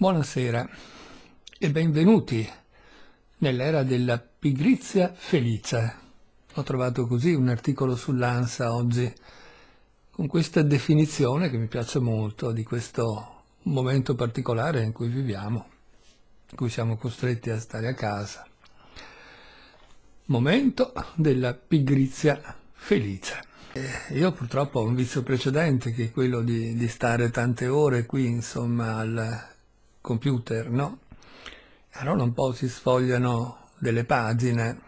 Buonasera e benvenuti nell'era della pigrizia felice. Ho trovato così un articolo sull'ANSA oggi con questa definizione che mi piace molto di questo momento particolare in cui viviamo, in cui siamo costretti a stare a casa. Momento della pigrizia felice. Eh, io purtroppo ho un vizio precedente che è quello di, di stare tante ore qui, insomma, al computer, no? Allora un po' si sfogliano delle pagine.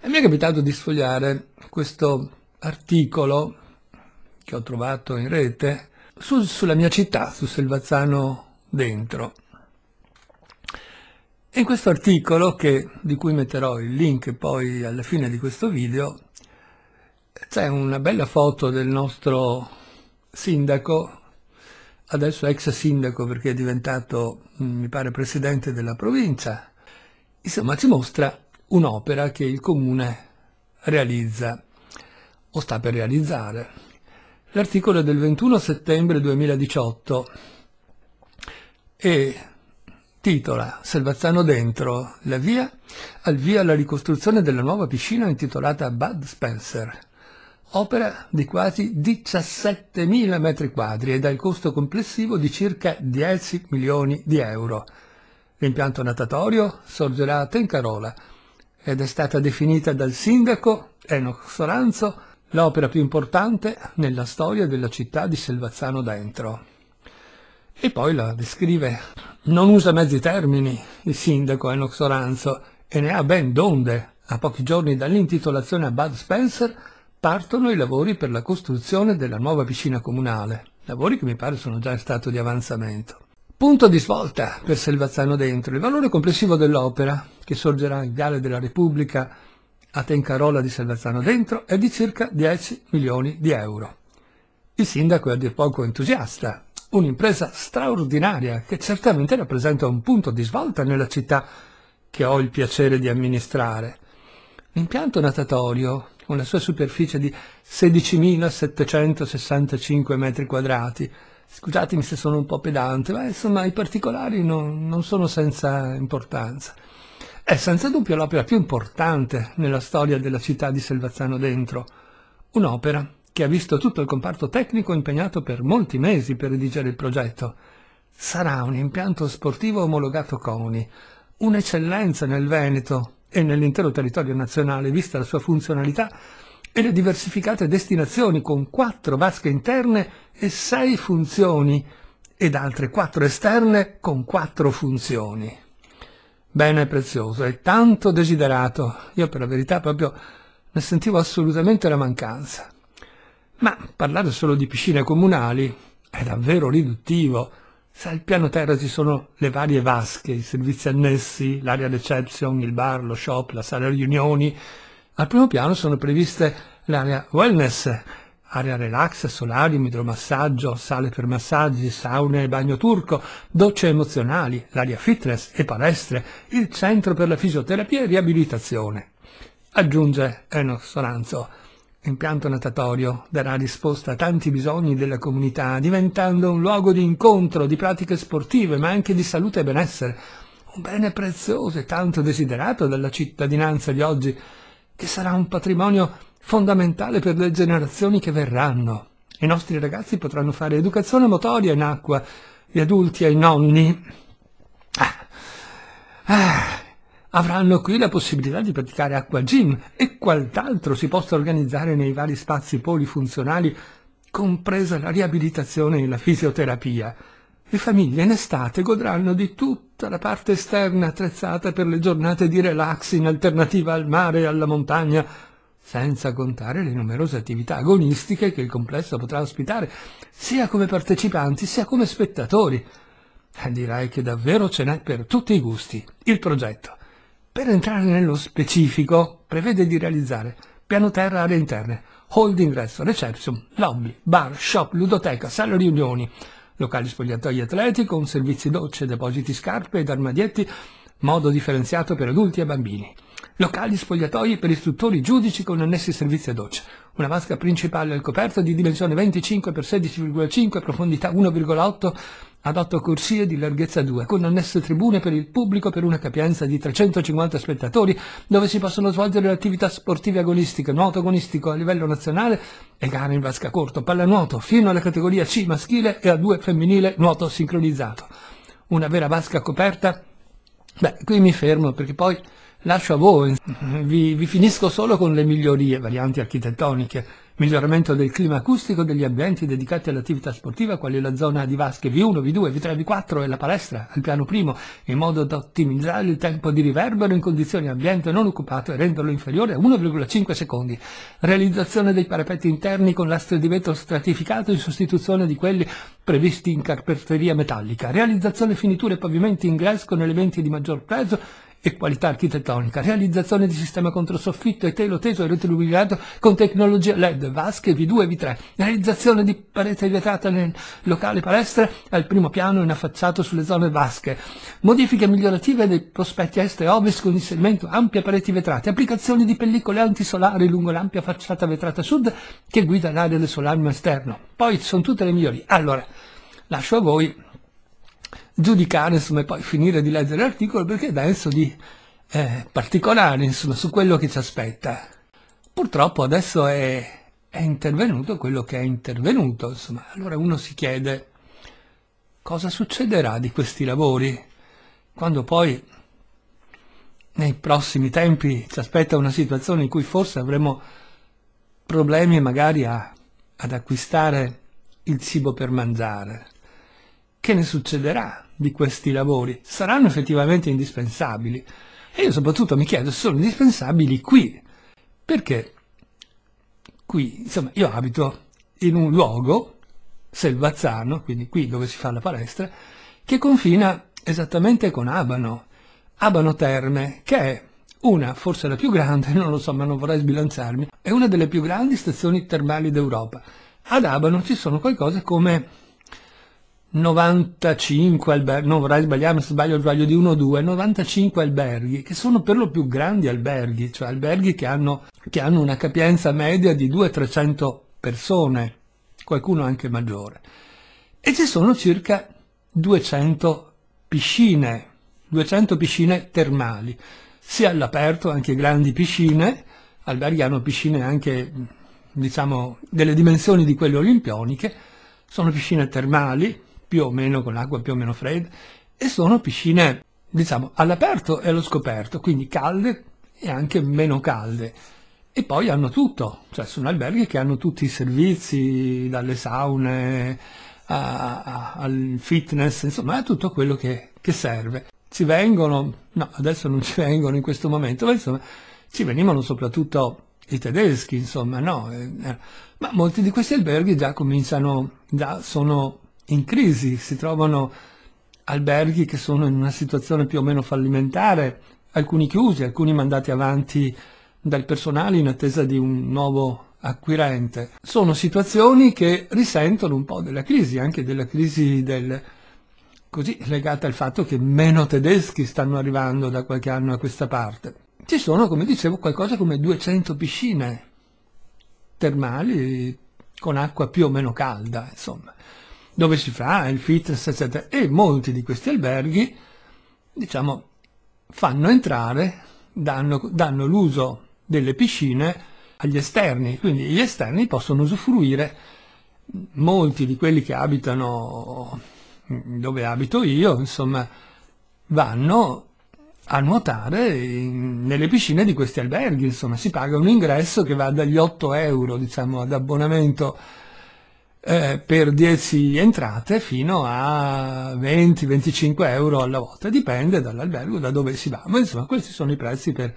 E mi è capitato di sfogliare questo articolo che ho trovato in rete su, sulla mia città, su Selvazzano Dentro. E in questo articolo, che, di cui metterò il link poi alla fine di questo video, c'è una bella foto del nostro sindaco adesso ex sindaco perché è diventato, mm, mi pare, presidente della provincia. Insomma, ci mostra un'opera che il comune realizza o sta per realizzare. L'articolo è del 21 settembre 2018 e titola Selvazzano dentro la via al via alla ricostruzione della nuova piscina intitolata Bud Spencer opera di quasi 17.000 metri quadri e dal costo complessivo di circa 10 milioni di euro. L'impianto natatorio sorgerà a Tencarola ed è stata definita dal sindaco Enoch Soranzo l'opera più importante nella storia della città di Selvazzano d'Entro. E poi la descrive. Non usa mezzi termini il sindaco Enoch Soranzo e ne ha ben donde. A pochi giorni dall'intitolazione a Bud Spencer partono i lavori per la costruzione della nuova piscina comunale, lavori che mi pare sono già in stato di avanzamento. Punto di svolta per Selvazzano Dentro, il valore complessivo dell'opera, che sorgerà in Viale della Repubblica a Tencarola di Selvazzano Dentro, è di circa 10 milioni di euro. Il sindaco è a dir poco entusiasta, un'impresa straordinaria che certamente rappresenta un punto di svolta nella città che ho il piacere di amministrare. L'impianto natatorio, con la sua superficie di 16.765 metri quadrati. Scusatemi se sono un po' pedante, ma insomma i particolari non, non sono senza importanza. È senza dubbio l'opera più importante nella storia della città di Selvazzano Dentro, un'opera che ha visto tutto il comparto tecnico impegnato per molti mesi per redigere il progetto. Sarà un impianto sportivo omologato CONI, un'eccellenza nel Veneto, e nell'intero territorio nazionale, vista la sua funzionalità e le diversificate destinazioni con quattro vasche interne e sei funzioni ed altre quattro esterne con quattro funzioni. Bene prezioso e tanto desiderato, io per la verità proprio ne sentivo assolutamente la mancanza. Ma parlare solo di piscine comunali è davvero riduttivo, Sai, al piano terra ci sono le varie vasche, i servizi annessi, l'area reception, il bar, lo shop, la sala riunioni. Al primo piano sono previste l'area wellness, area relax, solarium, idromassaggio, sale per massaggi, sauna e bagno turco, docce emozionali, l'area fitness e palestre, il centro per la fisioterapia e riabilitazione. Aggiunge Enos Soranzo. L'impianto natatorio darà risposta a tanti bisogni della comunità, diventando un luogo di incontro, di pratiche sportive, ma anche di salute e benessere. Un bene prezioso e tanto desiderato dalla cittadinanza di oggi, che sarà un patrimonio fondamentale per le generazioni che verranno. I nostri ragazzi potranno fare educazione motoria in acqua, gli adulti ai nonni. Ah. Ah Avranno qui la possibilità di praticare acqua gym e quant'altro si possa organizzare nei vari spazi polifunzionali, compresa la riabilitazione e la fisioterapia. Le famiglie in estate godranno di tutta la parte esterna attrezzata per le giornate di relax in alternativa al mare e alla montagna, senza contare le numerose attività agonistiche che il complesso potrà ospitare, sia come partecipanti sia come spettatori. Direi che davvero ce n'è per tutti i gusti. Il progetto per entrare nello specifico, prevede di realizzare piano terra aree interne, hall d'ingresso, reception, lobby, bar, shop, ludoteca, sale riunioni, locali spogliatoi atleti con servizi docce, depositi scarpe ed armadietti, modo differenziato per adulti e bambini locali spogliatoie per istruttori giudici con annessi servizi a doccia, una vasca principale al coperto di dimensione 25 x 16,5 e profondità 1,8 ad 8 corsie di larghezza 2, con annesse tribune per il pubblico per una capienza di 350 spettatori, dove si possono svolgere le attività sportive agonistiche, nuoto agonistico a livello nazionale e gare in vasca corto, pallanuoto, fino alla categoria C maschile e a 2 femminile nuoto sincronizzato. Una vera vasca coperta? Beh, qui mi fermo perché poi lascio a voi, vi, vi finisco solo con le migliorie, varianti architettoniche, miglioramento del clima acustico degli ambienti dedicati all'attività sportiva, quali la zona di vasche V1, V2, V3, V4 e la palestra al piano primo, in modo da ottimizzare il tempo di riverbero in condizioni ambiente non occupato e renderlo inferiore a 1,5 secondi. Realizzazione dei parapetti interni con lastre di vetro stratificato in sostituzione di quelli previsti in carpenteria metallica. Realizzazione finiture e pavimenti in con elementi di maggior prezzo e qualità architettonica, realizzazione di sistema controsoffitto e telo teso e retroilluminato con tecnologia LED, vasche V2 e V3, realizzazione di parete vetrata nel locale palestra al primo piano in affacciato sulle zone vasche, modifiche migliorative dei prospetti est e ovest con inserimento ampie pareti vetrate, applicazioni di pellicole antisolari lungo l'ampia facciata vetrata sud che guida l'area del solarium esterno. Poi ci sono tutte le migliori. Allora, lascio a voi giudicare insomma, e poi finire di leggere l'articolo perché è denso di eh, particolari insomma, su quello che ci aspetta. Purtroppo adesso è, è intervenuto quello che è intervenuto. Insomma. Allora uno si chiede cosa succederà di questi lavori quando poi nei prossimi tempi ci aspetta una situazione in cui forse avremo problemi magari a, ad acquistare il cibo per mangiare. Che ne succederà? di questi lavori saranno effettivamente indispensabili. E io soprattutto mi chiedo se sono indispensabili qui, perché qui, insomma, io abito in un luogo, Selvazzano, quindi qui dove si fa la palestra, che confina esattamente con Abano, Abano Terme, che è una, forse la più grande, non lo so, ma non vorrei sbilanciarmi, è una delle più grandi stazioni termali d'Europa. Ad Abano ci sono qualcosa come 95 alberghi, non vorrei sbagliare, se sbaglio, sbaglio di 1 o 2, 95 alberghi, che sono per lo più grandi alberghi, cioè alberghi che hanno, che hanno una capienza media di 200-300 persone, qualcuno anche maggiore. E ci sono circa 200 piscine, 200 piscine termali, sia all'aperto, anche grandi piscine, alberghi hanno piscine anche, diciamo, delle dimensioni di quelle olimpioniche, sono piscine termali, più o meno con l'acqua più o meno fredda e sono piscine diciamo all'aperto e allo scoperto, quindi calde e anche meno calde. E poi hanno tutto, cioè sono alberghi che hanno tutti i servizi, dalle saune a, a, al fitness, insomma è tutto quello che, che serve. Ci vengono, no adesso non ci vengono in questo momento, ma insomma ci venivano soprattutto i tedeschi, insomma, no? Eh, eh, ma molti di questi alberghi già cominciano, già sono in crisi, si trovano alberghi che sono in una situazione più o meno fallimentare, alcuni chiusi, alcuni mandati avanti dal personale in attesa di un nuovo acquirente. Sono situazioni che risentono un po' della crisi, anche della crisi del, così legata al fatto che meno tedeschi stanno arrivando da qualche anno a questa parte. Ci sono, come dicevo, qualcosa come 200 piscine termali con acqua più o meno calda, insomma dove si fa il fitness, eccetera. E molti di questi alberghi, diciamo, fanno entrare, danno, danno l'uso delle piscine agli esterni, quindi gli esterni possono usufruire molti di quelli che abitano dove abito io, insomma, vanno a nuotare in, nelle piscine di questi alberghi, insomma, si paga un ingresso che va dagli 8 euro, diciamo, ad abbonamento eh, per 10 entrate fino a 20-25 euro alla volta, dipende dall'albergo, da dove si va, ma insomma questi sono i prezzi per,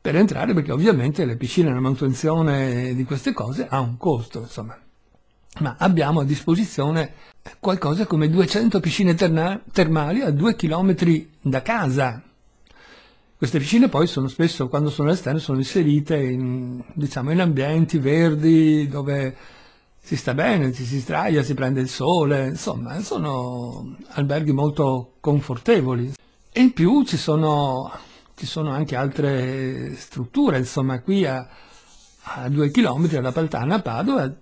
per entrare perché ovviamente le piscine, e la manutenzione di queste cose ha un costo, insomma. Ma abbiamo a disposizione qualcosa come 200 piscine termali a 2 km da casa, queste piscine poi sono spesso, quando sono all'esterno, sono inserite in, diciamo, in ambienti verdi dove si sta bene, ci si straia, si prende il sole, insomma, sono alberghi molto confortevoli. E in più ci sono, ci sono anche altre strutture, insomma, qui a, a due chilometri alla Paltana, a Padova,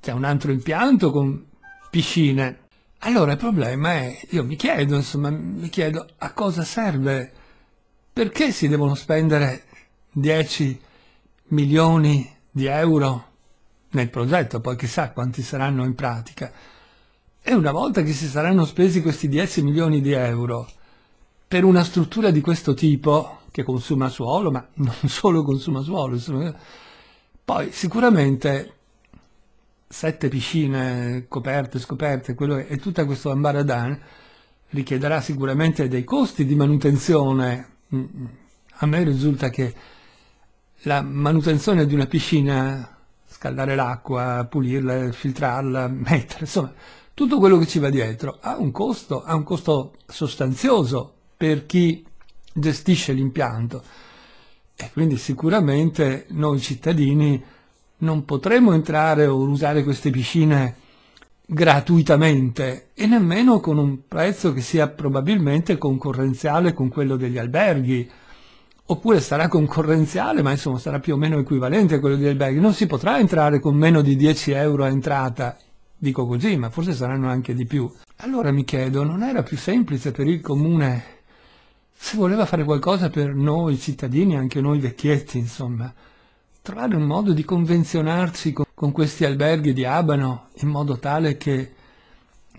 c'è un altro impianto con piscine. Allora il problema è, io mi chiedo, insomma, mi chiedo a cosa serve, perché si devono spendere 10 milioni di euro nel progetto, poi chissà quanti saranno in pratica. E una volta che si saranno spesi questi 10 milioni di euro per una struttura di questo tipo, che consuma suolo, ma non solo consuma suolo, insomma, poi sicuramente sette piscine coperte, scoperte, quello è, e tutto questo ambaradan richiederà sicuramente dei costi di manutenzione. Mm, mm. A me risulta che la manutenzione di una piscina scaldare l'acqua, pulirla, filtrarla, mettere, insomma, tutto quello che ci va dietro ha un costo, ha un costo sostanzioso per chi gestisce l'impianto. E quindi sicuramente noi cittadini non potremo entrare o usare queste piscine gratuitamente e nemmeno con un prezzo che sia probabilmente concorrenziale con quello degli alberghi oppure sarà concorrenziale, ma insomma sarà più o meno equivalente a quello di alberghi. Non si potrà entrare con meno di 10 euro a entrata, dico così, ma forse saranno anche di più. Allora mi chiedo, non era più semplice per il comune, se voleva fare qualcosa per noi cittadini, anche noi vecchietti, insomma, trovare un modo di convenzionarci con, con questi alberghi di Abano in modo tale che,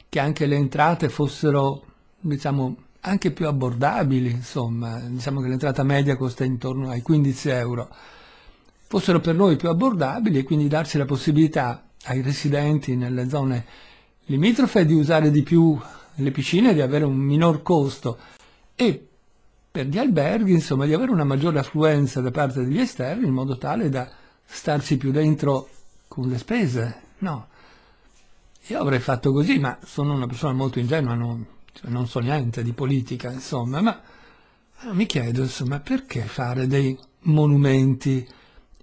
che anche le entrate fossero, diciamo, anche più abbordabili, insomma, diciamo che l'entrata media costa intorno ai 15 euro, fossero per noi più abbordabili e quindi darci la possibilità ai residenti nelle zone limitrofe di usare di più le piscine, di avere un minor costo e per gli alberghi, insomma, di avere una maggiore affluenza da parte degli esterni in modo tale da starci più dentro con le spese, no? Io avrei fatto così, ma sono una persona molto ingenua, non, cioè non so niente di politica, insomma, ma mi chiedo, insomma, perché fare dei monumenti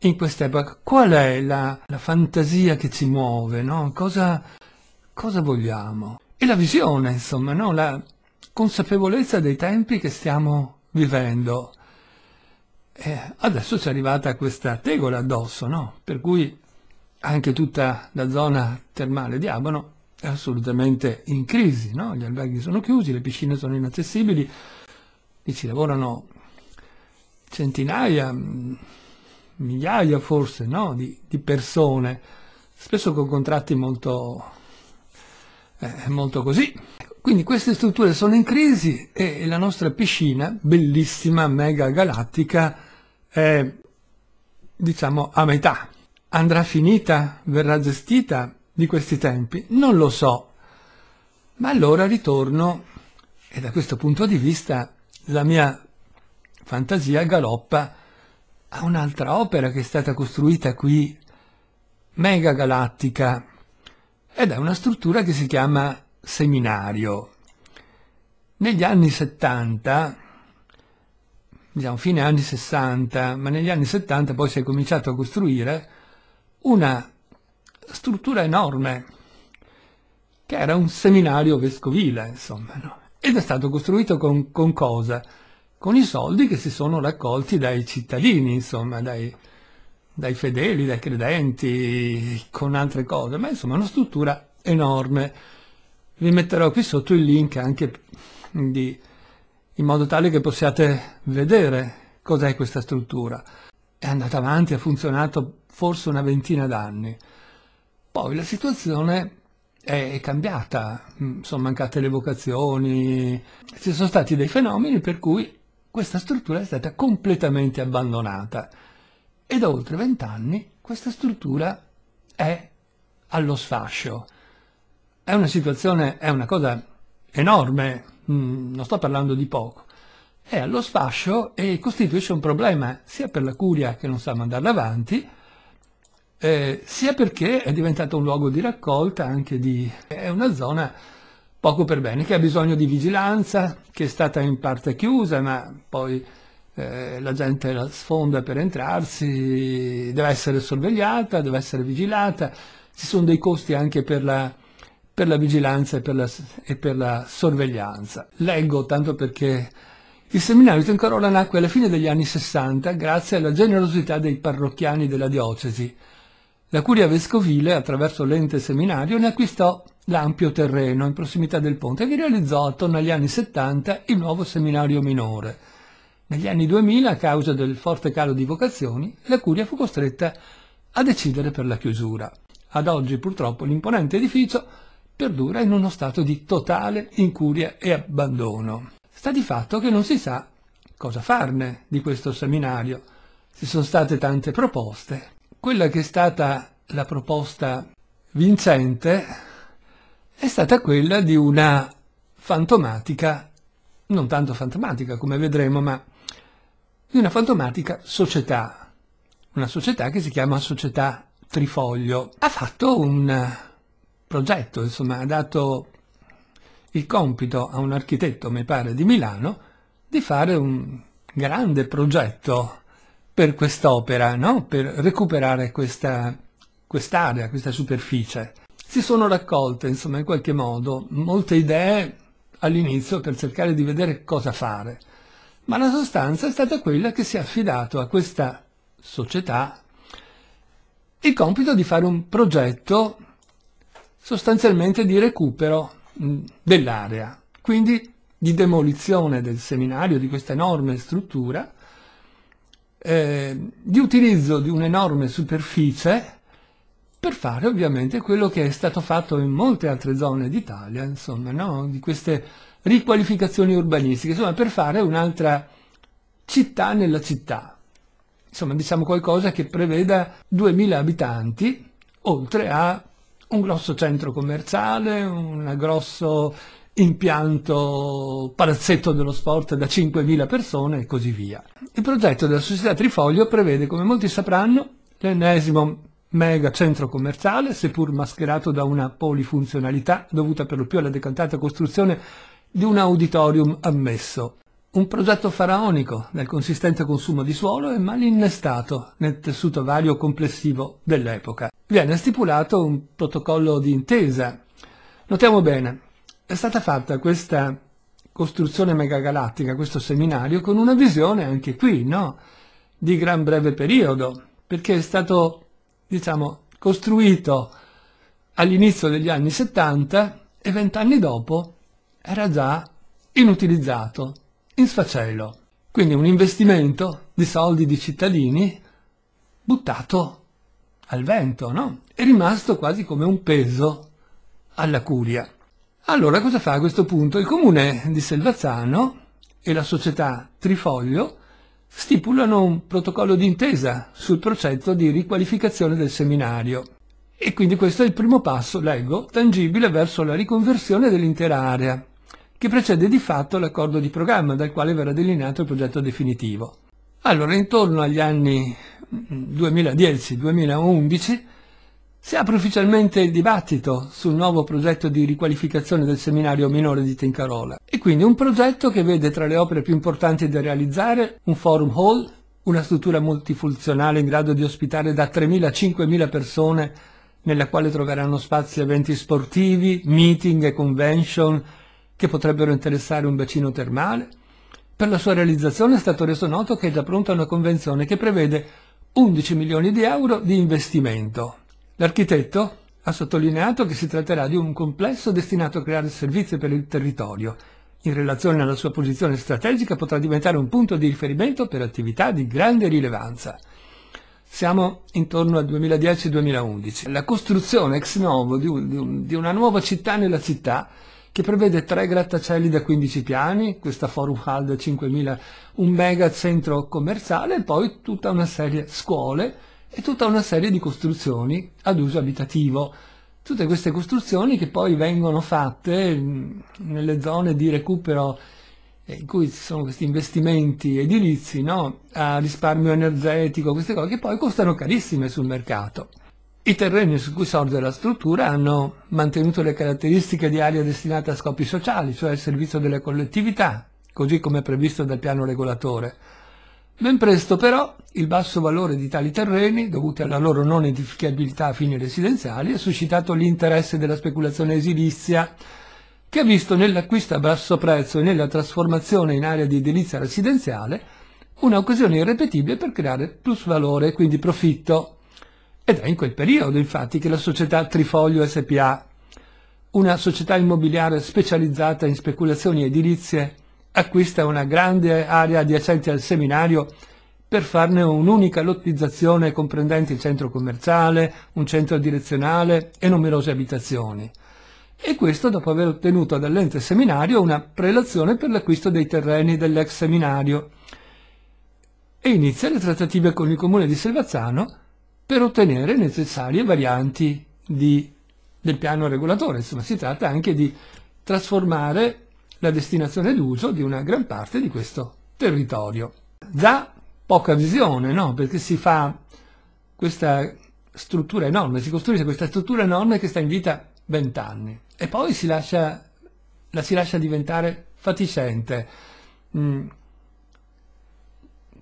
in quest'epoca? Qual è la, la fantasia che ci muove, no? Cosa, cosa vogliamo? E la visione, insomma, no? La consapevolezza dei tempi che stiamo vivendo. Eh, adesso c'è arrivata questa tegola addosso, no? Per cui anche tutta la zona termale di Abano assolutamente in crisi, no? gli alberghi sono chiusi, le piscine sono inaccessibili, lì ci lavorano centinaia, mm, migliaia forse no? di, di, persone, spesso con contratti molto, eh, molto così. Quindi queste strutture sono in crisi e la nostra piscina, bellissima, mega galattica, è diciamo a metà. Andrà finita? Verrà gestita? di questi tempi? Non lo so. Ma allora ritorno, e da questo punto di vista la mia fantasia galoppa a un'altra opera che è stata costruita qui, mega galattica, ed è una struttura che si chiama seminario. Negli anni 70, diciamo fine anni 60, ma negli anni 70 poi si è cominciato a costruire una struttura enorme, che era un seminario vescovile, insomma, no? ed è stato costruito con, con, cosa? Con i soldi che si sono raccolti dai cittadini, insomma, dai, dai fedeli, dai credenti, con altre cose, ma insomma una struttura enorme. Vi metterò qui sotto il link anche di, in modo tale che possiate vedere cos'è questa struttura. È andata avanti, ha funzionato forse una ventina d'anni. Poi la situazione è cambiata, mm, sono mancate le vocazioni, ci sono stati dei fenomeni per cui questa struttura è stata completamente abbandonata e da oltre vent'anni questa struttura è allo sfascio. È una situazione, è una cosa enorme, mm, non sto parlando di poco, è allo sfascio e costituisce un problema sia per la curia che non sa mandarla avanti, eh, sia perché è diventato un luogo di raccolta anche di... è una zona poco per bene, che ha bisogno di vigilanza, che è stata in parte chiusa, ma poi eh, la gente la sfonda per entrarsi, deve essere sorvegliata, deve essere vigilata, ci sono dei costi anche per la, per la vigilanza e per la, e per la sorveglianza. Leggo tanto perché il seminario di Tancarola nacque alla fine degli anni 60 grazie alla generosità dei parrocchiani della diocesi, la curia vescovile, attraverso l'ente seminario, ne acquistò l'ampio terreno in prossimità del ponte e vi realizzò attorno agli anni 70 il nuovo seminario minore. Negli anni 2000, a causa del forte calo di vocazioni, la curia fu costretta a decidere per la chiusura. Ad oggi, purtroppo, l'imponente edificio perdura in uno stato di totale incuria e abbandono. Sta di fatto che non si sa cosa farne di questo seminario. Ci sono state tante proposte, quella che è stata la proposta vincente è stata quella di una fantomatica, non tanto fantomatica come vedremo, ma di una fantomatica società, una società che si chiama Società Trifoglio. Ha fatto un progetto, insomma, ha dato il compito a un architetto, mi pare, di Milano, di fare un grande progetto per quest'opera, no? per recuperare questa, quest'area, questa superficie. Si sono raccolte, insomma, in qualche modo molte idee all'inizio per cercare di vedere cosa fare, ma la sostanza è stata quella che si è affidato a questa società il compito di fare un progetto sostanzialmente di recupero dell'area, quindi di demolizione del seminario, di questa enorme struttura, eh, di utilizzo di un'enorme superficie per fare ovviamente quello che è stato fatto in molte altre zone d'Italia, insomma, no? di queste riqualificazioni urbanistiche, insomma, per fare un'altra città nella città. Insomma, diciamo qualcosa che preveda 2000 abitanti, oltre a un grosso centro commerciale, un grosso impianto palazzetto dello sport da 5.000 persone e così via. Il progetto della società Trifoglio prevede, come molti sapranno, l'ennesimo mega centro commerciale, seppur mascherato da una polifunzionalità dovuta per lo più alla decantata costruzione di un auditorium ammesso. Un progetto faraonico nel consistente consumo di suolo e mal innestato nel tessuto vario complessivo dell'epoca. Viene stipulato un protocollo di intesa. Notiamo bene, è stata fatta questa costruzione megagalattica, questo seminario, con una visione anche qui, no? Di gran breve periodo, perché è stato, diciamo, costruito all'inizio degli anni 70 e vent'anni dopo era già inutilizzato, in sfacello. Quindi un investimento di soldi di cittadini buttato al vento, no? È rimasto quasi come un peso alla curia. Allora cosa fa a questo punto? Il comune di Selvazzano e la società Trifoglio stipulano un protocollo d'intesa sul progetto di riqualificazione del seminario. E quindi questo è il primo passo, leggo, tangibile verso la riconversione dell'intera area, che precede di fatto l'accordo di programma dal quale verrà delineato il progetto definitivo. Allora, intorno agli anni 2010-2011 mm, mm, si apre ufficialmente il dibattito sul nuovo progetto di riqualificazione del seminario minore di Tencarola e quindi un progetto che vede tra le opere più importanti da realizzare un forum hall, una struttura multifunzionale in grado di ospitare da 3.000 a 5.000 persone nella quale troveranno spazi eventi sportivi, meeting e convention che potrebbero interessare un bacino termale. Per la sua realizzazione è stato reso noto che è già pronta una convenzione che prevede 11 milioni di euro di investimento L'architetto ha sottolineato che si tratterà di un complesso destinato a creare servizi per il territorio. In relazione alla sua posizione strategica potrà diventare un punto di riferimento per attività di grande rilevanza. Siamo intorno al 2010-2011. La costruzione ex novo di, un, di, un, di una nuova città nella città che prevede tre grattacieli da 15 piani, questa forum hall da 5.000, un mega centro commerciale e poi tutta una serie scuole e tutta una serie di costruzioni ad uso abitativo. Tutte queste costruzioni che poi vengono fatte mm, nelle zone di recupero eh, in cui ci sono questi investimenti edilizi no? a risparmio energetico, queste cose che poi costano carissime sul mercato. I terreni su cui sorge la struttura hanno mantenuto le caratteristiche di area destinata a scopi sociali, cioè al servizio delle collettività, così come previsto dal piano regolatore. Ben presto però il basso valore di tali terreni, dovuti alla loro non edificabilità a fini residenziali, ha suscitato l'interesse della speculazione esilizia, che ha visto nell'acquisto a basso prezzo e nella trasformazione in area di edilizia residenziale un'occasione irrepetibile per creare plus plusvalore, quindi profitto. Ed è in quel periodo, infatti, che la società Trifoglio SPA, una società immobiliare specializzata in speculazioni edilizie, acquista una grande area adiacente al seminario per farne un'unica lottizzazione comprendente il centro commerciale, un centro direzionale e numerose abitazioni. E questo dopo aver ottenuto dall'ente seminario una prelazione per l'acquisto dei terreni dell'ex seminario. E inizia le trattative con il comune di Selvazzano per ottenere le necessarie varianti di, del piano regolatore. Insomma, si tratta anche di trasformare la destinazione d'uso di una gran parte di questo territorio. Già poca visione, no? Perché si fa questa struttura enorme, si costruisce questa struttura enorme che sta in vita vent'anni e poi si lascia, la si lascia diventare fatiscente. Mm.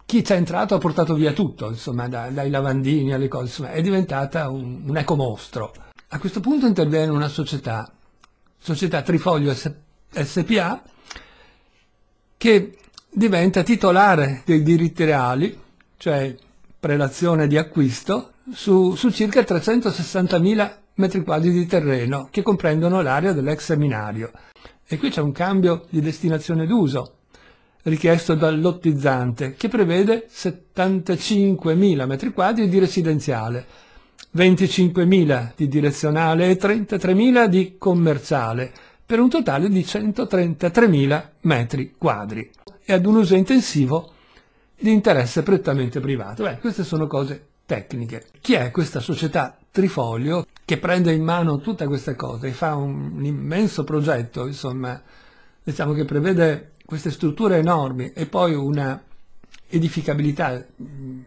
Chi ci è entrato ha portato via tutto, insomma, da, dai lavandini alle cose, insomma, è diventata un, un ecomostro. A questo punto interviene una società, società Trifoglio SPA, che diventa titolare dei diritti reali, cioè prelazione di acquisto, su, su circa 360.000 metri quadri di terreno che comprendono l'area dell'ex seminario. E qui c'è un cambio di destinazione d'uso richiesto dal lottizzante che prevede 75.000 metri quadri di residenziale, 25.000 di direzionale e 33.000 di commerciale, per un totale di 133.000 metri quadri e ad un uso intensivo di interesse prettamente privato. Beh, queste sono cose tecniche. Chi è questa società Trifolio che prende in mano tutte queste cose e fa un, un immenso progetto, insomma, diciamo che prevede queste strutture enormi e poi una edificabilità mm,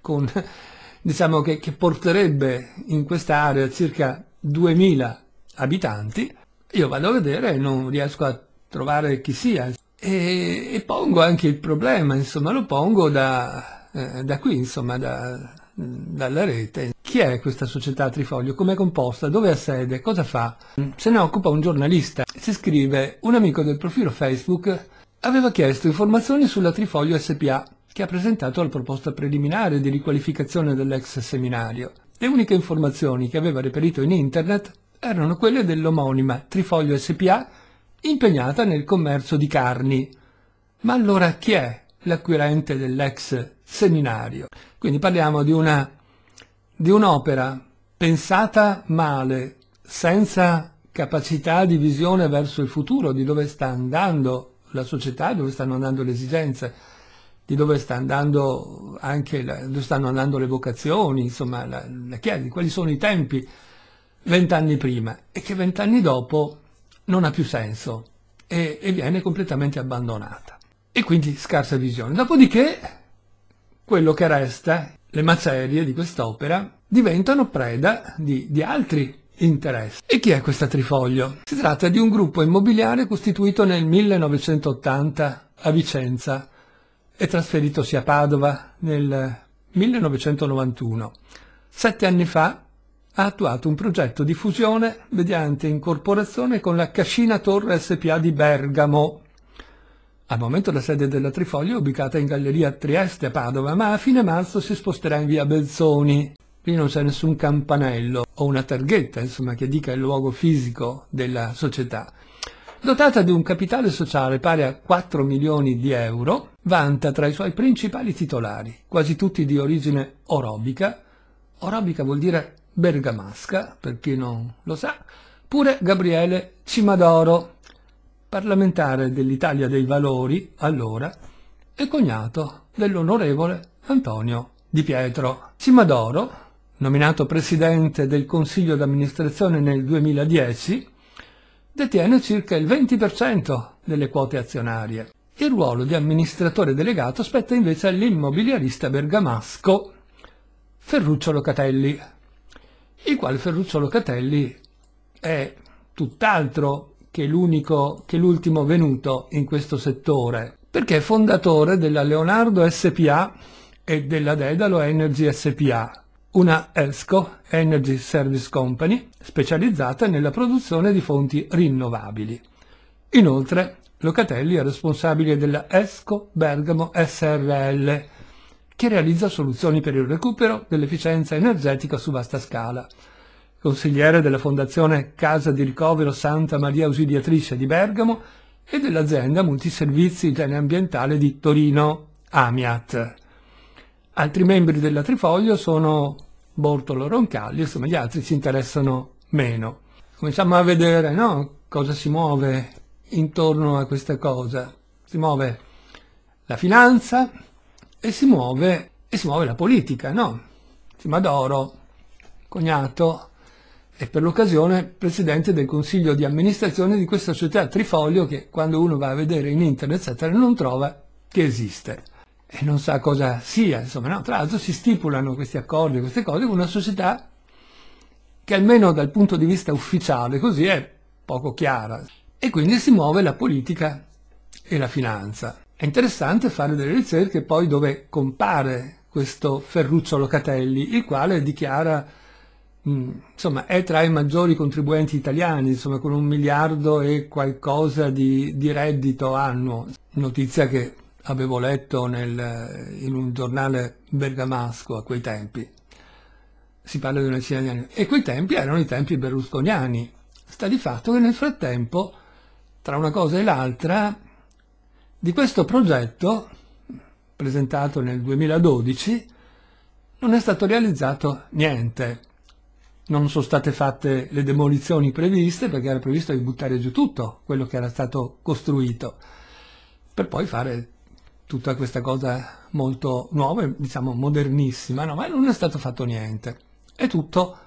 con, diciamo che, che porterebbe in questa area circa 2000 abitanti io vado a vedere e non riesco a trovare chi sia. E, e pongo anche il problema, insomma, lo pongo da, eh, da qui, insomma, da, dalla rete. Chi è questa società Trifoglio? Com'è composta? Dove ha sede? Cosa fa? Se ne occupa un giornalista. Si scrive, un amico del profilo Facebook aveva chiesto informazioni sulla Trifoglio SPA, che ha presentato la proposta preliminare di riqualificazione dell'ex seminario. Le uniche informazioni che aveva reperito in internet erano quelle dell'omonima Trifoglio SPA impegnata nel commercio di carni. Ma allora chi è l'acquirente dell'ex seminario? Quindi parliamo di una di un'opera pensata male, senza capacità di visione verso il futuro, di dove sta andando la società, dove stanno andando le esigenze, di dove, sta andando anche la, dove stanno andando le vocazioni, insomma, la, la chiesa, quali sono i tempi vent'anni prima e che vent'anni dopo non ha più senso e, e viene completamente abbandonata. E quindi scarsa visione. Dopodiché quello che resta, le macerie di quest'opera, diventano preda di, di altri interessi. E chi è questa Trifoglio? Si tratta di un gruppo immobiliare costituito nel 1980 a Vicenza e trasferitosi a Padova nel 1991. Sette anni fa ha attuato un progetto di fusione mediante incorporazione con la Cascina Torre SPA di Bergamo. Al momento la sede della Trifoglio è ubicata in Galleria Trieste a Padova, ma a fine marzo si sposterà in via Belzoni. Qui non c'è nessun campanello o una targhetta, insomma, che dica il luogo fisico della società. Dotata di un capitale sociale pari a 4 milioni di euro, vanta tra i suoi principali titolari, quasi tutti di origine orobica. Orobica vuol dire bergamasca, per chi non lo sa, pure Gabriele Cimadoro, parlamentare dell'Italia dei Valori, allora, e cognato dell'onorevole Antonio Di Pietro. Cimadoro, nominato presidente del Consiglio d'amministrazione nel 2010, detiene circa il 20% delle quote azionarie. Il ruolo di amministratore delegato spetta invece all'immobiliarista bergamasco Ferruccio Locatelli, il quale Ferruccio Locatelli è tutt'altro che l'unico, che l'ultimo venuto in questo settore, perché è fondatore della Leonardo SPA e della Dedalo Energy SPA, una ESCO, Energy Service Company, specializzata nella produzione di fonti rinnovabili. Inoltre, Locatelli è responsabile della ESCO Bergamo SRL, che realizza soluzioni per il recupero dell'efficienza energetica su vasta scala. Consigliere della Fondazione Casa di Ricovero Santa Maria Ausiliatrice di Bergamo e dell'azienda multiservizi igiene ambientale di Torino, Amiat. Altri membri della Trifoglio sono Bortolo Roncalli, insomma gli altri ci interessano meno. Cominciamo a vedere no? cosa si muove intorno a questa cosa. Si muove la finanza, e si muove, e si muove la politica, no? Cimadoro, cognato, e per l'occasione presidente del consiglio di amministrazione di questa società Trifoglio che quando uno va a vedere in internet eccetera non trova che esiste e non sa cosa sia, insomma, no? tra l'altro si stipulano questi accordi, queste cose con una società che almeno dal punto di vista ufficiale così è poco chiara e quindi si muove la politica e la finanza. È interessante fare delle ricerche poi dove compare questo Ferruccio Locatelli, il quale dichiara mh, mm, insomma è tra i maggiori contribuenti italiani, insomma con un miliardo e qualcosa di, di reddito annuo, notizia che avevo letto nel, in un giornale bergamasco a quei tempi. Si parla di una decina di anni. E quei tempi erano i tempi berlusconiani. Sta di fatto che nel frattempo, tra una cosa e l'altra, di questo progetto, presentato nel 2012, non è stato realizzato niente. Non sono state fatte le demolizioni previste perché era previsto di buttare giù tutto quello che era stato costruito per poi fare tutta questa cosa molto nuova e diciamo modernissima, no, ma non è stato fatto niente. È tutto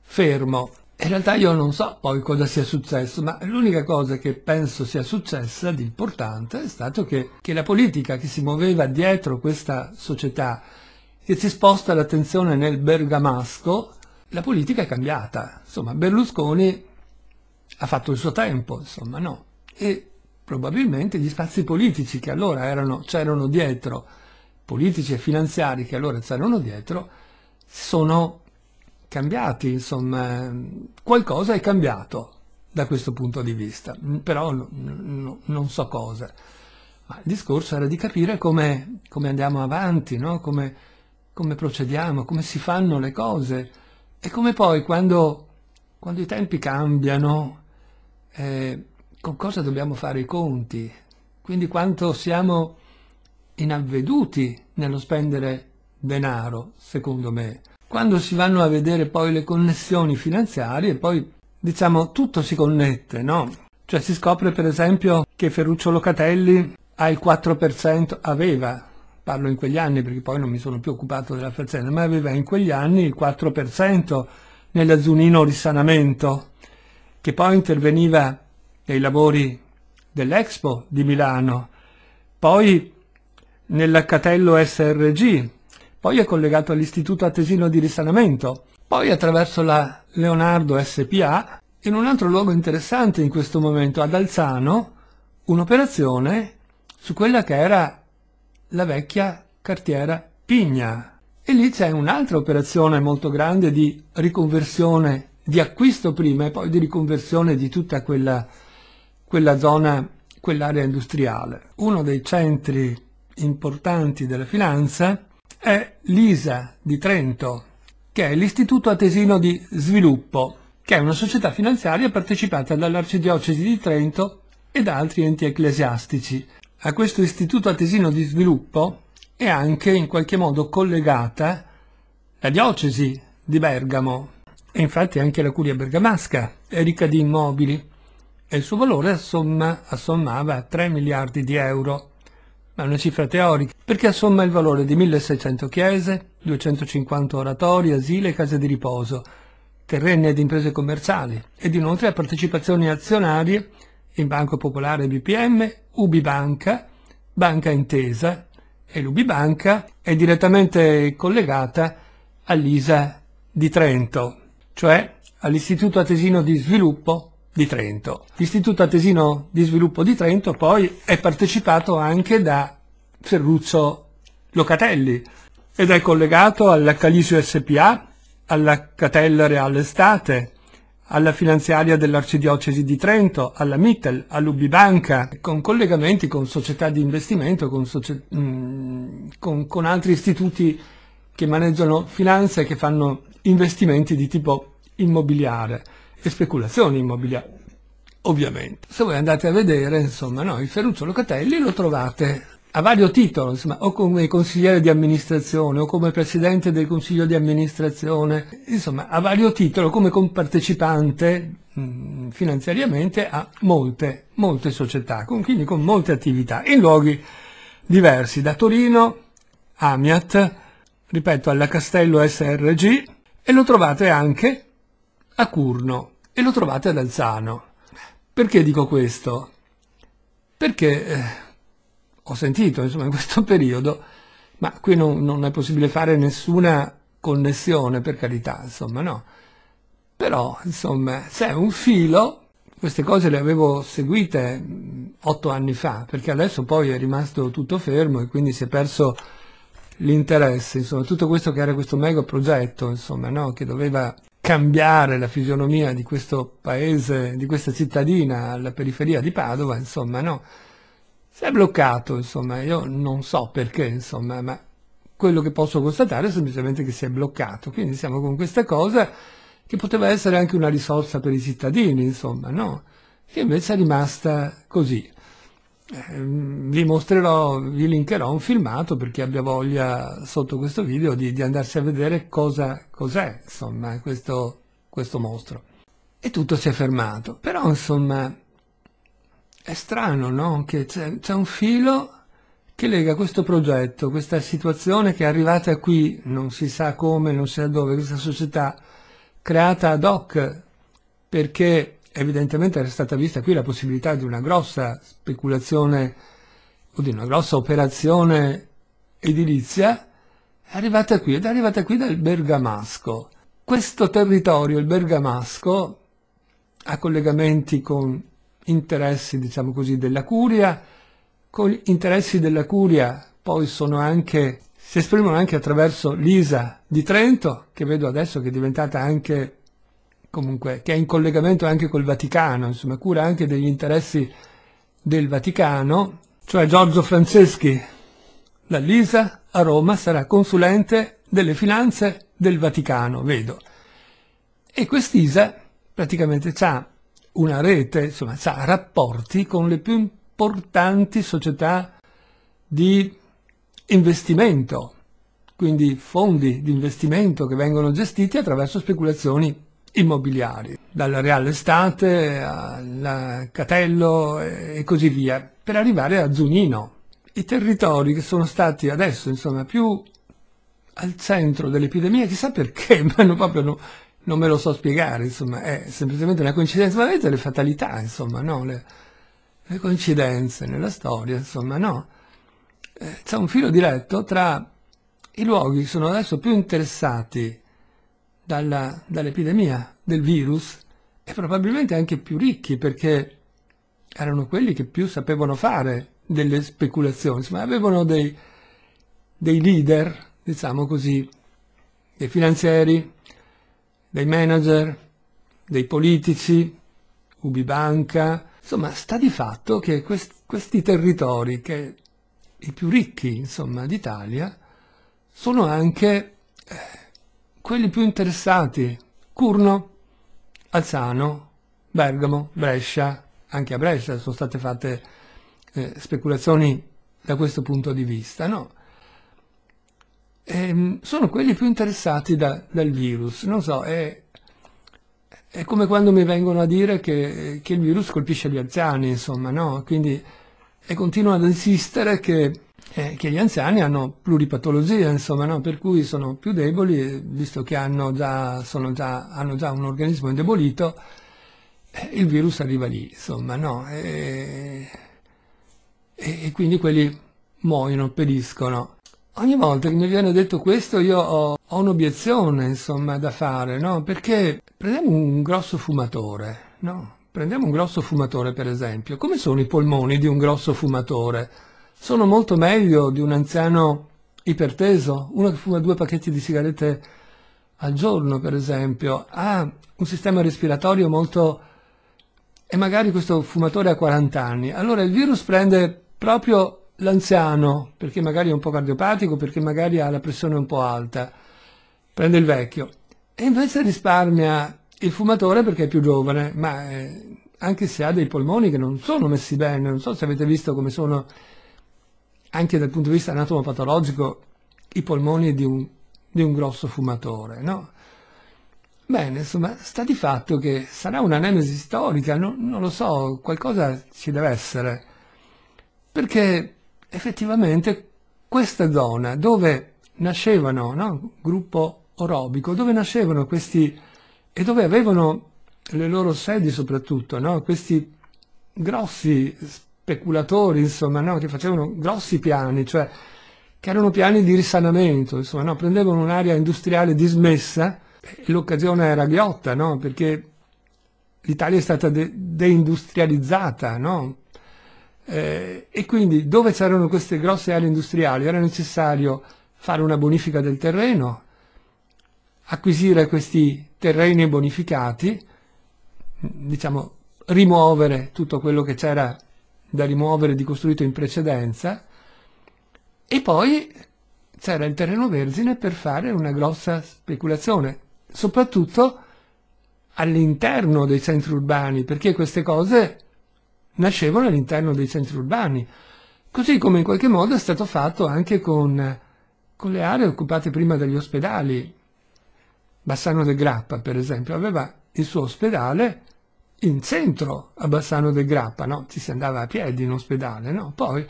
fermo. In realtà io non so poi cosa sia successo, ma l'unica cosa che penso sia successa di importante è stato che, che la politica che si muoveva dietro questa società, che si sposta l'attenzione nel bergamasco, la politica è cambiata. Insomma, Berlusconi ha fatto il suo tempo, insomma, no? E probabilmente gli spazi politici che allora erano, c'erano dietro, politici e finanziari che allora c'erano dietro, sono cambiati, insomma, qualcosa è cambiato da questo punto di vista, però no, no, non so cosa. Ma il discorso era di capire come, come andiamo avanti, no? come, come, procediamo, come si fanno le cose e come poi quando, quando i tempi cambiano, eh, con cosa dobbiamo fare i conti, quindi quanto siamo inavveduti nello spendere denaro, secondo me. Quando si vanno a vedere poi le connessioni finanziarie, poi diciamo tutto si connette, no? Cioè si scopre per esempio che Ferruccio Locatelli ha il 4%, aveva, parlo in quegli anni perché poi non mi sono più occupato della faccenda, ma aveva in quegli anni il 4% nell'Azzunino Risanamento, che poi interveniva nei lavori dell'Expo di Milano, poi nell'Accatello SRG, poi è collegato all'Istituto Atesino di Risanamento, poi attraverso la Leonardo SPA in un altro luogo interessante in questo momento, ad Alzano, un'operazione su quella che era la vecchia cartiera Pigna. E lì c'è un'altra operazione molto grande di riconversione, di acquisto prima e poi di riconversione di tutta quella, quella zona, quell'area industriale. Uno dei centri importanti della finanza è l'ISA di Trento, che è l'Istituto Atesino di Sviluppo, che è una società finanziaria partecipata dall'Arcidiocesi di Trento e da altri enti ecclesiastici. A questo Istituto Atesino di Sviluppo è anche in qualche modo collegata la diocesi di Bergamo e infatti anche la curia bergamasca è ricca di immobili e il suo valore assomma, assommava 3 miliardi di euro ma una cifra teorica, perché assomma il valore di 1600 chiese, 250 oratori, asili e case di riposo, terreni ed imprese commerciali, ed inoltre a partecipazioni azionarie in Banco Popolare BPM, Ubibanca, Banca Intesa e l'Ubibanca è direttamente collegata all'ISA di Trento, cioè all'Istituto Atesino di Sviluppo di Trento. L'Istituto Atesino di Sviluppo di Trento poi è partecipato anche da Ferruccio Locatelli ed è collegato alla Calisio SPA, alla Catella Reale Estate, alla finanziaria dell'Arcidiocesi di Trento, alla Mittel, all'Ubibanca, con collegamenti con società di investimento, con, socie- mm, con, con altri istituti che maneggiano finanze e che fanno investimenti di tipo immobiliare e speculazioni immobiliari. Ovviamente, se voi andate a vedere, insomma, no, il Ferruccio Locatelli lo trovate a vario titolo, insomma, o come consigliere di amministrazione o come presidente del consiglio di amministrazione, insomma, a vario titolo come compartecipante mh, mm, finanziariamente a molte, molte società, con, quindi con molte attività, in luoghi diversi, da Torino, Amiat, ripeto, alla Castello SRG, e lo trovate anche a Curno e lo trovate ad Alzano. Perché dico questo? Perché eh, ho sentito, insomma, in questo periodo, ma qui non, non è possibile fare nessuna connessione, per carità, insomma, no. Però, insomma, c'è un filo queste cose le avevo seguite mm, otto anni fa, perché adesso poi è rimasto tutto fermo e quindi si è perso l'interesse, insomma, tutto questo che era questo mega progetto, insomma, no? che doveva cambiare la fisionomia di questo paese, di questa cittadina alla periferia di Padova, insomma, no? Si è bloccato, insomma, io non so perché, insomma, ma quello che posso constatare è semplicemente che si è bloccato. Quindi siamo con questa cosa che poteva essere anche una risorsa per i cittadini, insomma, no? Che invece è rimasta così. Ehm, vi mostrerò, vi linkerò un filmato per chi abbia voglia sotto questo video di, di andarsi a vedere cosa, cos'è insomma questo, questo mostro. E tutto si è fermato, però insomma è strano no? che c'è un filo che lega questo progetto, questa situazione che è arrivata qui, non si sa come, non si sa dove, questa società creata ad hoc perché evidentemente era stata vista qui la possibilità di una grossa speculazione o di una grossa operazione edilizia, è arrivata qui ed è arrivata qui dal Bergamasco. Questo territorio, il Bergamasco, ha collegamenti con interessi, diciamo così, della curia, con interessi della curia poi sono anche, si esprimono anche attraverso l'ISA di Trento, che vedo adesso che è diventata anche comunque che è in collegamento anche col Vaticano, insomma cura anche degli interessi del Vaticano, cioè Giorgio Franceschi la Lisa a Roma sarà consulente delle finanze del Vaticano, vedo. E quest'Isa praticamente ha una rete, insomma, ha rapporti con le più importanti società di investimento, quindi fondi di investimento che vengono gestiti attraverso speculazioni immobiliari, dal Real Estate al Catello e così via, per arrivare a Zunino. I territori che sono stati adesso, insomma, più al centro dell'epidemia, chissà perché, ma non, proprio non, non, me lo so spiegare, insomma, è semplicemente una coincidenza, ma vedete le fatalità, insomma, no? Le, le coincidenze nella storia, insomma, no? Eh, c'è un filo diretto tra i luoghi che sono adesso più interessati dalla, dall'epidemia del virus e probabilmente anche più ricchi perché erano quelli che più sapevano fare delle speculazioni, ma avevano dei, dei leader, diciamo così, dei finanzieri, dei manager, dei politici, Ubibanca, insomma sta di fatto che quest, questi territori, che i più ricchi insomma d'Italia, sono anche... Eh, quelli più interessati, Curno, Alzano, Bergamo, Brescia, anche a Brescia sono state fatte eh, speculazioni da questo punto di vista, no? E, ehm, sono quelli più interessati da, dal virus, non so, è, è, come quando mi vengono a dire che, che il virus colpisce gli anziani, insomma, no? Quindi, e continuano ad insistere che eh, che gli anziani hanno pluripatologia, insomma, no? per cui sono più deboli, visto che hanno già, già, hanno già un organismo indebolito, eh, il virus arriva lì, insomma, no? e, eh, e, e quindi quelli muoiono, periscono. Ogni volta che mi viene detto questo io ho, ho un'obiezione, insomma, da fare, no? Perché prendiamo un grosso fumatore, no? Prendiamo un grosso fumatore, per esempio. Come sono i polmoni di un grosso fumatore? sono molto meglio di un anziano iperteso, uno che fuma due pacchetti di sigarette al giorno, per esempio, ha un sistema respiratorio molto... e magari questo fumatore ha 40 anni. Allora il virus prende proprio l'anziano, perché magari è un po' cardiopatico, perché magari ha la pressione un po' alta, prende il vecchio. E invece risparmia il fumatore perché è più giovane, ma eh, anche se ha dei polmoni che non sono messi bene, non so se avete visto come sono anche dal punto di vista anatomopatologico, i polmoni di un, di un grosso fumatore, no? Bene, insomma, sta di fatto che sarà un'analisi storica, no, non lo so, qualcosa ci deve essere, perché effettivamente questa zona dove nascevano, no? gruppo orobico, dove nascevano questi, e dove avevano le loro sedi soprattutto, no? questi grossi speculatori, insomma, no? che facevano grossi piani, cioè che erano piani di risanamento, insomma, no? prendevano un'area industriale dismessa e l'occasione era ghiotta, no? perché l'Italia è stata de- deindustrializzata eh, e quindi dove c'erano queste grosse aree industriali era necessario fare una bonifica del terreno, acquisire questi terreni bonificati, diciamo rimuovere tutto quello che c'era da rimuovere di costruito in precedenza e poi c'era il terreno vergine per fare una grossa speculazione, soprattutto all'interno dei centri urbani, perché queste cose nascevano all'interno dei centri urbani, così come in qualche modo è stato fatto anche con, con le aree occupate prima dagli ospedali. Bassano del Grappa, per esempio, aveva il suo ospedale in centro a Bassano del Grappa, no? Ci si andava a piedi in ospedale, no? Poi,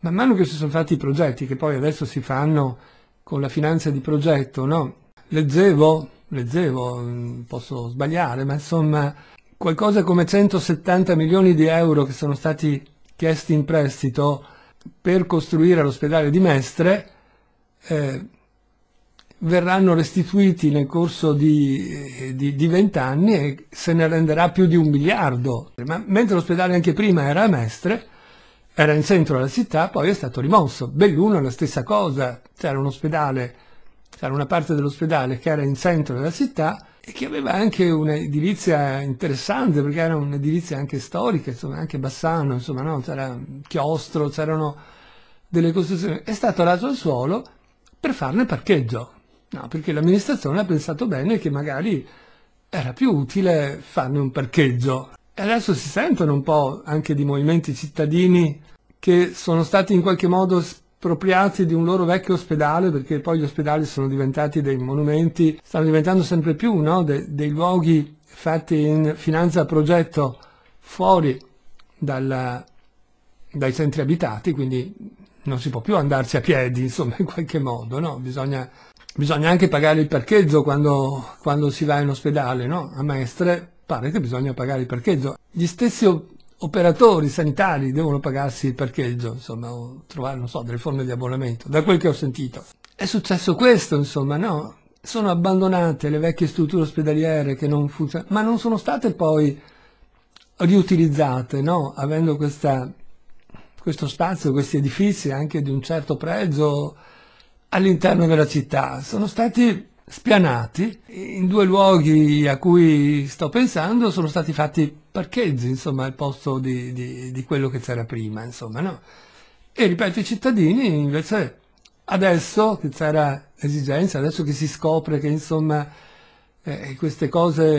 man mano che si sono fatti i progetti, che poi adesso si fanno con la finanza di progetto, no? Leggevo, leggevo, mm, posso sbagliare, ma insomma, qualcosa come 170 milioni di euro che sono stati chiesti in prestito per costruire l'ospedale di Mestre, eh, verranno restituiti nel corso di vent'anni e se ne renderà più di un miliardo. Ma mentre l'ospedale anche prima era a Mestre, era in centro della città, poi è stato rimosso. Belluno è la stessa cosa, c'era un ospedale, c'era una parte dell'ospedale che era in centro della città e che aveva anche un'edilizia interessante, perché era un'edilizia anche storica, insomma, anche Bassano, insomma, no? c'era chiostro, c'erano delle costruzioni. È stato raso al suolo per farne parcheggio, No, perché l'amministrazione ha pensato bene che magari era più utile farne un parcheggio. E adesso si sentono un po' anche di movimenti cittadini che sono stati in qualche modo spropriati di un loro vecchio ospedale, perché poi gli ospedali sono diventati dei monumenti, stanno diventando sempre più no? De dei luoghi fatti in finanza a progetto fuori dalla, dai centri abitati, quindi non si può più andarci a piedi, insomma, in qualche modo, no? bisogna bisogna anche pagare il parcheggio quando, quando si va in ospedale, no? a Maestre pare che bisogna pagare il parcheggio. Gli stessi operatori sanitari devono pagarsi il parcheggio, insomma, o trovare, non so, delle forme di abbonamento, da quel che ho sentito. È successo questo, insomma, no? Sono abbandonate le vecchie strutture ospedaliere che non funzionano, ma non sono state poi riutilizzate, no? Avendo questa, questo spazio, questi edifici anche di un certo pregio, all'interno della città. Sono stati spianati in due luoghi a cui sto pensando sono stati fatti parcheggi insomma al posto di, di, di quello che c'era prima insomma no e ripeto i cittadini invece adesso che c'era l'esigenza adesso che si scopre che insomma eh, queste cose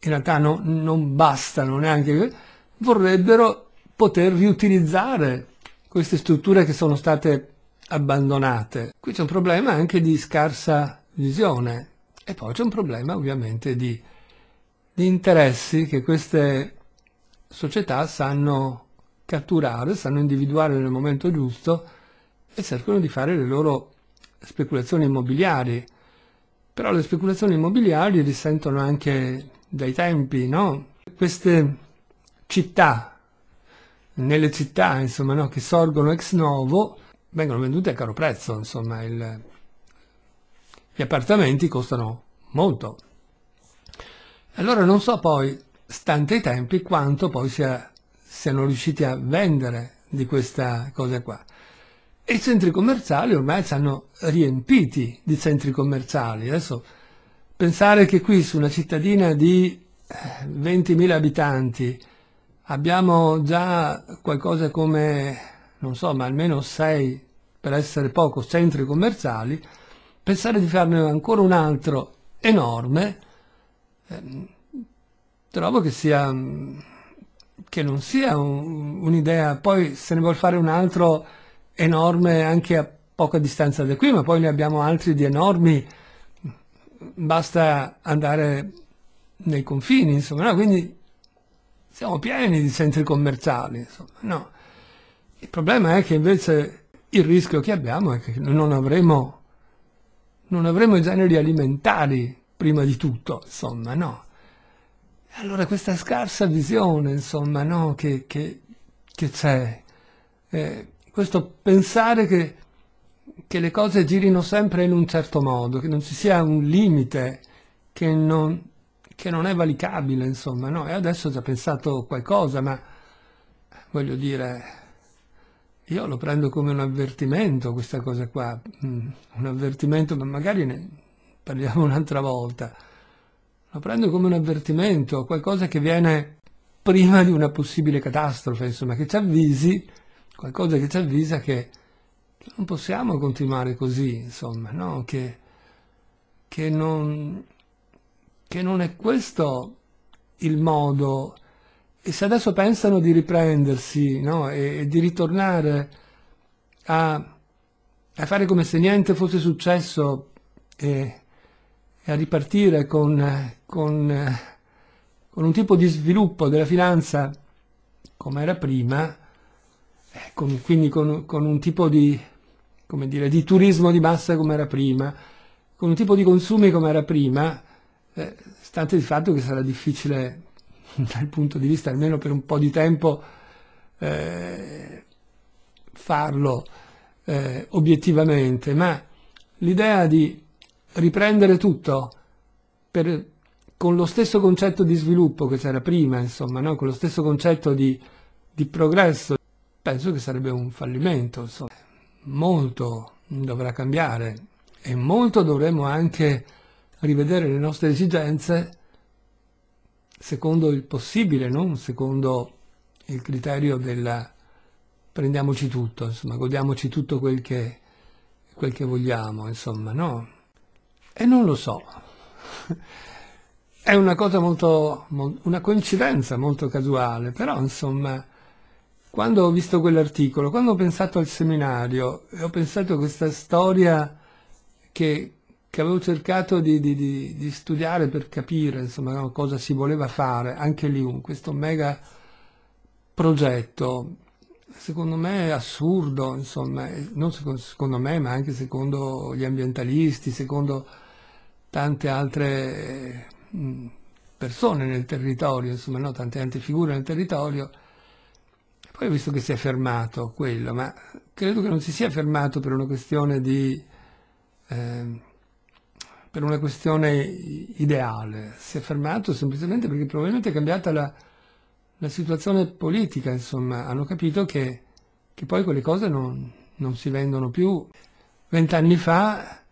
in realtà no, non bastano neanche vorrebbero poter riutilizzare queste strutture che sono state abbandonate. Qui c'è un problema anche di scarsa visione e poi c'è un problema ovviamente di, di interessi che queste società sanno catturare, sanno individuare nel momento giusto e cercano di fare le loro speculazioni immobiliari. Però le speculazioni immobiliari risentono anche dai tempi, no? Queste città, nelle città insomma, no? che sorgono ex novo, vengono vendute a caro prezzo, insomma il, gli appartamenti costano molto. Allora non so poi, stante i tempi, quanto poi sia, siano riusciti a vendere di questa cosa qua. E i centri commerciali ormai si hanno riempiti di centri commerciali. Adesso pensare che qui su una cittadina di 20.000 eh, abitanti abbiamo già qualcosa come, non so, ma almeno 6 per essere poco centri commerciali, pensare di farne ancora un altro enorme, ehm, trovo che sia che non sia un'idea, poi se ne vuol fare un altro enorme anche a poca distanza da qui, ma poi ne abbiamo altri di enormi, basta andare nei confini, insomma, no? quindi siamo pieni di centri commerciali, insomma, no. Il problema è che invece il rischio che abbiamo è che non avremo, non avremo i generi alimentari prima di tutto, insomma, no? Allora questa scarsa visione, insomma, no, che, che, che c'è, eh, questo pensare che, che, le cose girino sempre in un certo modo, che non ci sia un limite che non, che non è valicabile, insomma, no? E adesso ho già pensato qualcosa, ma voglio dire, io lo prendo come un avvertimento questa cosa qua, mm, un avvertimento, ma magari ne parliamo un'altra volta. Lo prendo come un avvertimento, qualcosa che viene prima di una possibile catastrofe, insomma, che ci avvisi, qualcosa che ci avvisa che, che non possiamo continuare così, insomma, no? che, che, non, che non è questo il modo e se adesso pensano di riprendersi no? e, e, di ritornare a, a, fare come se niente fosse successo e, e a ripartire con, con, con, un tipo di sviluppo della finanza come era prima, eh, con, quindi con, un tipo di, dire, di, turismo di massa come era prima, con un tipo di consumi come era prima, eh, stante il fatto che sarà difficile dal punto di vista, almeno per un po' di tempo, eh, farlo eh, obiettivamente, ma l'idea di riprendere tutto per, con lo stesso concetto di sviluppo che c'era prima, insomma, no? con lo stesso concetto di, di, progresso, penso che sarebbe un fallimento. Insomma. Molto dovrà cambiare e molto dovremo anche rivedere le nostre esigenze secondo il possibile, non secondo il criterio della prendiamoci tutto, insomma, godiamoci tutto quel che, quel che vogliamo, insomma, no? E non lo so. È una cosa molto, una coincidenza molto casuale, però insomma, quando ho visto quell'articolo, quando ho pensato al seminario e ho pensato a questa storia che che avevo cercato di, di, di, di studiare per capire insomma, cosa si voleva fare, anche lì un, questo mega progetto, secondo me è assurdo, insomma, non secondo, secondo me, ma anche secondo gli ambientalisti, secondo tante altre persone nel territorio, insomma, no? tante altre figure nel territorio. Poi ho visto che si è fermato quello, ma credo che non si sia fermato per una questione di eh, per una questione ideale, si è fermato semplicemente perché probabilmente è cambiata la, la situazione politica, insomma, hanno capito che, che poi quelle cose non, non si vendono più. Vent'anni fa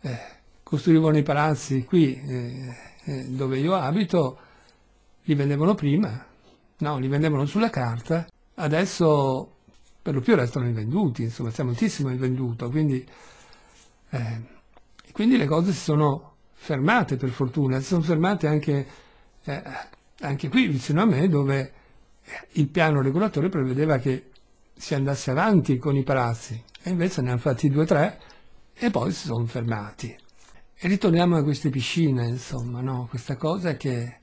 eh, costruivano i palazzi qui eh, eh, dove io abito, li vendevano prima, no, li vendevano sulla carta, adesso per lo più restano invenduti, insomma, c'è moltissimo invenduto, quindi... Eh, e quindi le cose si sono fermate per fortuna, si sono fermate anche, eh, anche qui vicino a me dove eh, il piano regolatore prevedeva che si andasse avanti con i palazzi e invece ne hanno fatti due o tre e poi si sono fermati. E ritorniamo a queste piscine, insomma, no? questa cosa che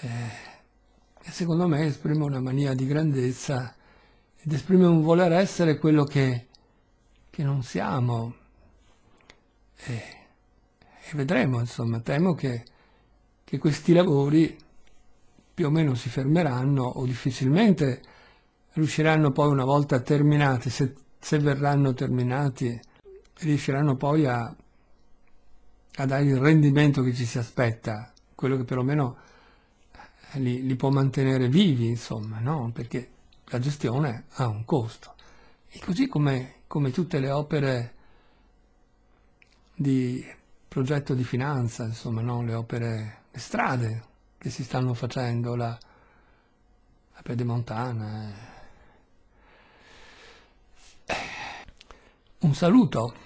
eh, secondo me esprime una mania di grandezza ed esprime un voler essere quello che, che non siamo. E, eh, e vedremo, insomma, temo che, che questi lavori più o meno si fermeranno o difficilmente riusciranno poi una volta terminati, se, se verranno terminati, riusciranno poi a, a, dare il rendimento che ci si aspetta, quello che perlomeno eh, li, li può mantenere vivi, insomma, no? perché la gestione ha un costo. E così come, come tutte le opere di progetto di finanza, insomma, no? le opere, le strade che si stanno facendo, la, la pedemontana. Eh. Eh. Un saluto.